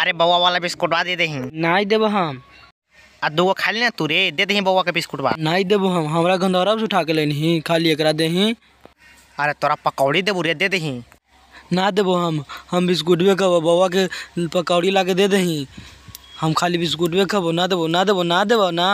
अरे बउआ वाला बिस्कुटवा दे दे नहीं देव हम आ दो खा ना तू रे दे दही बउआ के बिस्कुट बा नहीं देव हम हमारा गंदौरा से उठा के लेनी खाली एक दही अरे तोरा पकौड़ी देबू रे दे दही ना देव हम हम बिस्कुट भी खबो बउआ के पकौड़ी ला के दे दही हम खाली बिस्कुट भी खबो ना देव ना देव ना देव ना